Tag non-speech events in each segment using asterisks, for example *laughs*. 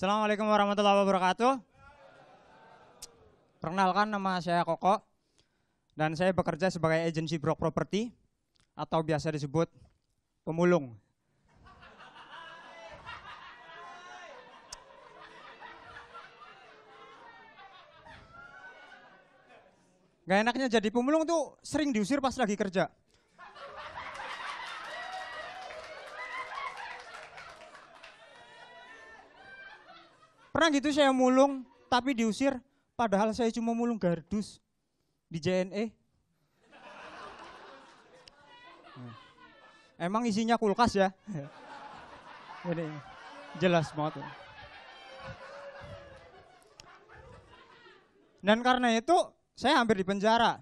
Assalamualaikum warahmatullahi wabarakatuh. Perkenalkan nama saya Koko dan saya bekerja sebagai agensi brok properti atau biasa disebut pemulung. Gak enaknya jadi pemulung tuh sering diusir pas lagi kerja. Pernah gitu saya mulung tapi diusir padahal saya cuma mulung gardus di JNE. Hmm. Emang isinya kulkas ya? *laughs* Ini jelas banget. Ya. Dan karena itu saya hampir dipenjara.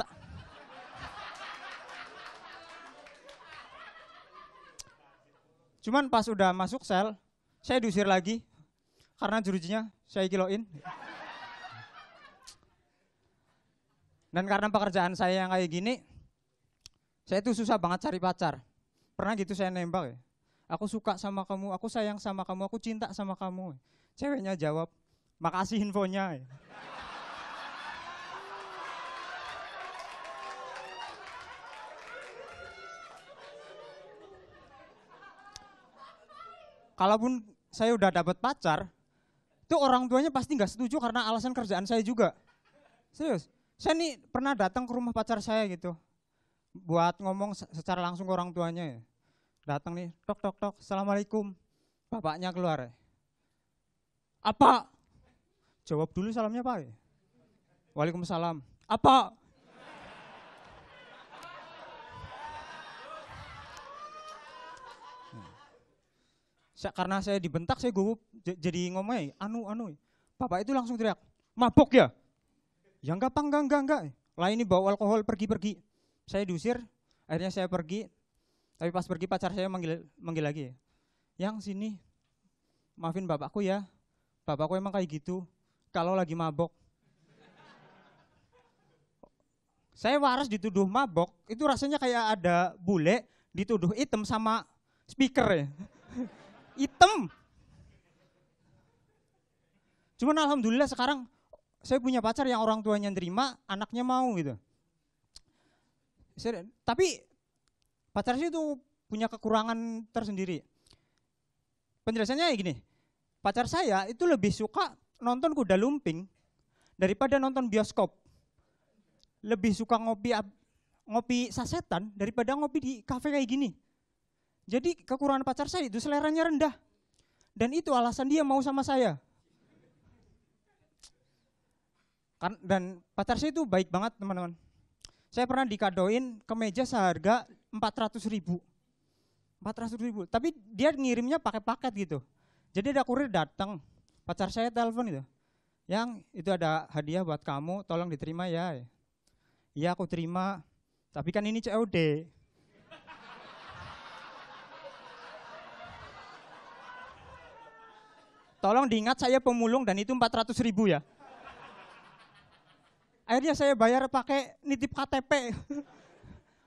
Ta Cuman pas udah masuk sel, saya diusir lagi karena jurujinya saya kiloin. Dan karena pekerjaan saya yang kayak gini, saya itu susah banget cari pacar. Pernah gitu saya nembak ya. Aku suka sama kamu, aku sayang sama kamu, aku cinta sama kamu. Ceweknya jawab, makasih infonya. Ya. Kalaupun saya udah dapat pacar, itu orang tuanya pasti nggak setuju karena alasan kerjaan saya juga. Serius. Saya nih pernah datang ke rumah pacar saya gitu. Buat ngomong secara langsung ke orang tuanya ya. Datang nih, tok tok tok, Assalamualaikum. Bapaknya keluar ya. Apa? Jawab dulu salamnya Pak. Waalaikumsalam. Apa? saya, karena saya dibentak saya gugup jadi ngomong anu anu bapak itu langsung teriak mabuk ya ya enggak pak enggak enggak enggak lah ini bawa alkohol pergi pergi saya diusir akhirnya saya pergi tapi pas pergi pacar saya manggil manggil lagi yang sini maafin bapakku ya bapakku emang kayak gitu kalau lagi mabok saya waras dituduh mabok itu rasanya kayak ada bule dituduh item sama speaker ya hitam. Cuman alhamdulillah sekarang saya punya pacar yang orang tuanya nerima, anaknya mau gitu. Saya, tapi pacar saya itu punya kekurangan tersendiri. Penjelasannya kayak gini, pacar saya itu lebih suka nonton kuda lumping daripada nonton bioskop. Lebih suka ngopi ngopi sasetan daripada ngopi di kafe kayak gini. Jadi kekurangan pacar saya itu seleranya rendah. Dan itu alasan dia mau sama saya. Kan, dan pacar saya itu baik banget teman-teman. Saya pernah dikadoin ke meja seharga 400 ribu. 400 ribu. Tapi dia ngirimnya pakai paket gitu. Jadi ada kurir datang. Pacar saya telepon itu, Yang itu ada hadiah buat kamu, tolong diterima ya. Iya aku terima. Tapi kan ini COD. Tolong diingat saya pemulung dan itu 400 ribu ya. Akhirnya saya bayar pakai nitip KTP.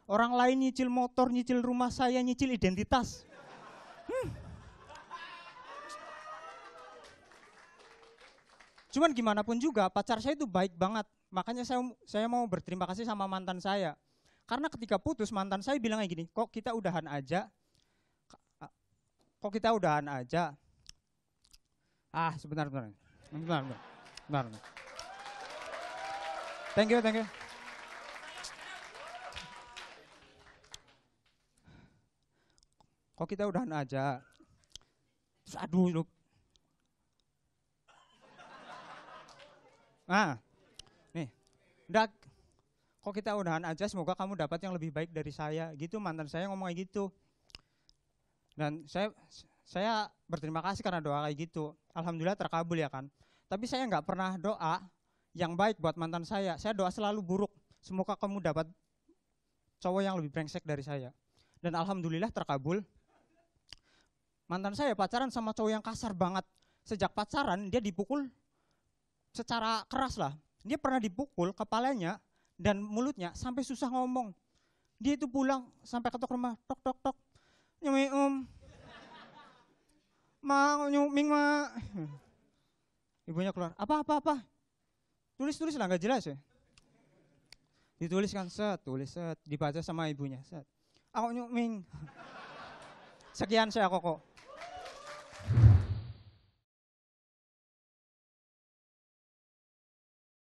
Orang lain nyicil motor, nyicil rumah saya, nyicil identitas. Hmm. Cuman gimana pun juga pacar saya itu baik banget. Makanya saya saya mau berterima kasih sama mantan saya. Karena ketika putus mantan saya bilang kayak gini, kok kita udahan aja? Kok kita udahan aja? Ah, sebentar, sebentar. Sebentar, sebentar. sebentar, sebentar. Thank you, thank you. Kok kita udahan aja? Terus aduh, lu. Ah, nih, ndak. Kok kita udahan aja? Semoga kamu dapat yang lebih baik dari saya. Gitu mantan saya ngomong kayak gitu. Dan saya saya berterima kasih karena doa kayak gitu. Alhamdulillah terkabul ya kan. Tapi saya nggak pernah doa yang baik buat mantan saya. Saya doa selalu buruk. Semoga kamu dapat cowok yang lebih brengsek dari saya. Dan alhamdulillah terkabul. Mantan saya pacaran sama cowok yang kasar banget. Sejak pacaran dia dipukul secara keras lah. Dia pernah dipukul kepalanya dan mulutnya sampai susah ngomong. Dia itu pulang sampai ketok rumah, tok tok tok. Nyemi om, um, Ma, nyuming ma. Ibunya keluar, apa, apa, apa. Tulis, tulis lah, nggak jelas ya. Ditulis kan, set, tulis, set. Dibaca sama ibunya, set. Aku nyuming. *laughs* Sekian saya kok.